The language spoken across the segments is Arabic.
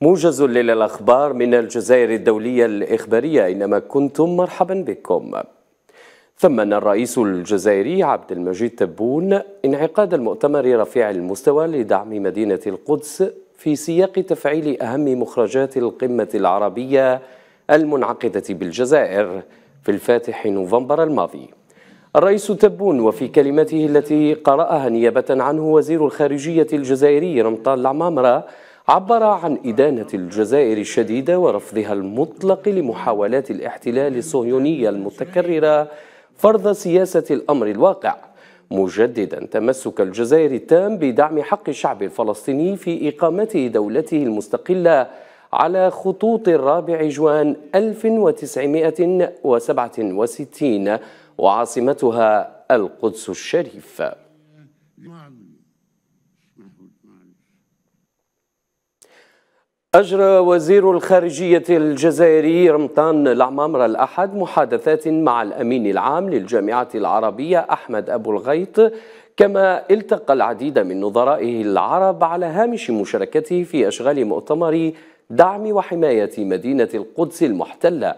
موجز للأخبار من الجزائر الدولية الإخبارية إنما كنتم مرحبا بكم ثمن الرئيس الجزائري عبد المجيد تبون انعقاد المؤتمر رفيع المستوى لدعم مدينة القدس في سياق تفعيل أهم مخرجات القمة العربية المنعقدة بالجزائر في الفاتح نوفمبر الماضي الرئيس تبون وفي كلمته التي قرأها نيابة عنه وزير الخارجية الجزائري رمطان العمامرة عبر عن إدانة الجزائر الشديدة ورفضها المطلق لمحاولات الاحتلال الصهيونية المتكررة فرض سياسة الأمر الواقع مجددا تمسك الجزائر التام بدعم حق الشعب الفلسطيني في إقامته دولته المستقلة على خطوط الرابع جوان 1967 وعاصمتها القدس الشريف أجرى وزير الخارجية الجزائري رمطان العمامرة الأحد محادثات مع الأمين العام للجامعة العربية أحمد أبو الغيط كما التقى العديد من نظرائه العرب على هامش مشاركته في أشغال مؤتمر دعم وحماية مدينة القدس المحتلة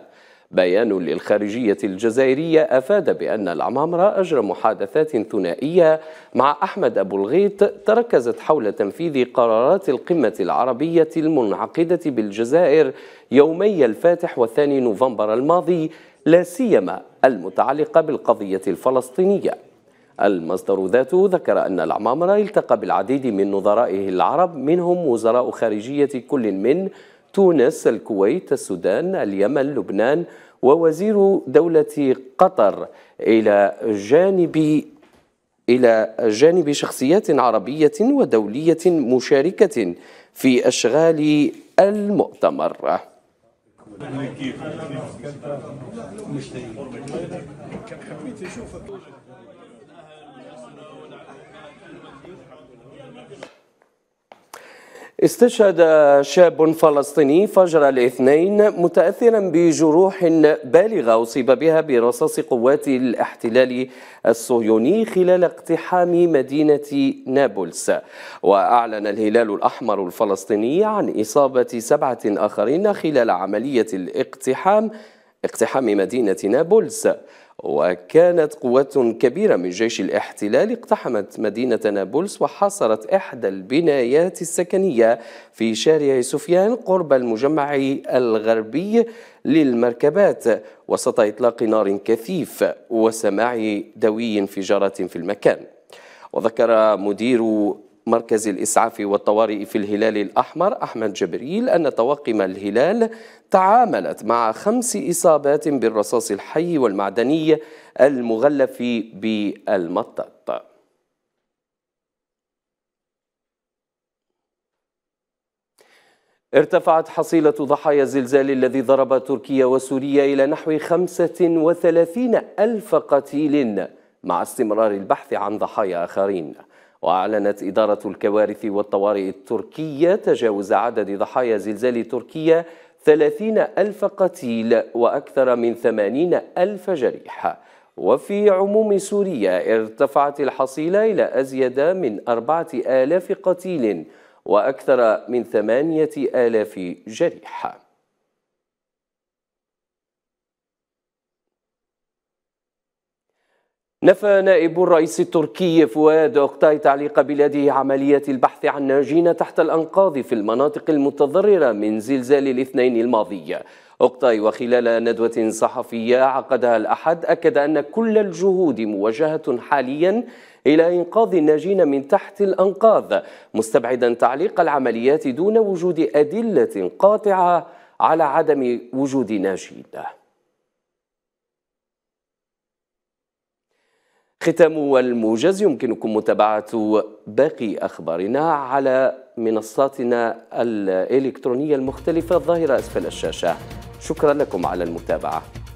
بيان للخارجية الجزائرية أفاد بأن العمامرة أجرى محادثات ثنائية مع أحمد أبو الغيط تركزت حول تنفيذ قرارات القمة العربية المنعقدة بالجزائر يومي الفاتح والثاني نوفمبر الماضي لا سيما المتعلقة بالقضية الفلسطينية المصدر ذاته ذكر أن العمامرة التقى بالعديد من نظرائه العرب منهم وزراء خارجية كل من تونس الكويت السودان اليمن لبنان ووزير دولة قطر إلى جانب إلى جانب شخصيات عربية ودولية مشاركة في أشغال المؤتمر استشهد شاب فلسطيني فجر الاثنين متأثرا بجروح بالغة أصيب بها برصاص قوات الاحتلال الصهيوني خلال اقتحام مدينة نابلس وأعلن الهلال الأحمر الفلسطيني عن إصابة سبعة آخرين خلال عملية الاقتحام اقتحام مدينة نابلس وكانت قوات كبيرة من جيش الاحتلال اقتحمت مدينة نابلس وحاصرت إحدى البنايات السكنية في شارع سفيان قرب المجمع الغربي للمركبات وسط إطلاق نار كثيف وسماع دوي انفجارات في المكان وذكر مدير مركز الإسعاف والطوارئ في الهلال الأحمر أحمد جبريل أن طواقم الهلال تعاملت مع خمس إصابات بالرصاص الحي والمعدني المغلف بالمطاط ارتفعت حصيلة ضحايا الزلزال الذي ضرب تركيا وسوريا إلى نحو 35 ألف قتيل مع استمرار البحث عن ضحايا آخرين وأعلنت إدارة الكوارث والطوارئ التركية تجاوز عدد ضحايا زلزال تركيا 30 ألف قتيل وأكثر من 80 ألف جريح وفي عموم سوريا ارتفعت الحصيلة إلى أزيد من 4000 قتيل وأكثر من 8000 جريح نفى نائب الرئيس التركي فؤاد أوكتاي تعليق بلاده عملية البحث عن ناجين تحت الأنقاض في المناطق المتضررة من زلزال الاثنين الماضي أوكتاي وخلال ندوة صحفية عقدها الأحد أكد أن كل الجهود موجهة حاليا إلى إنقاذ الناجين من تحت الأنقاض مستبعدا تعليق العمليات دون وجود أدلة قاطعة على عدم وجود ناجين ختام والموجز يمكنكم متابعة باقي أخبارنا على منصاتنا الإلكترونية المختلفة الظاهرة أسفل الشاشة شكرا لكم على المتابعة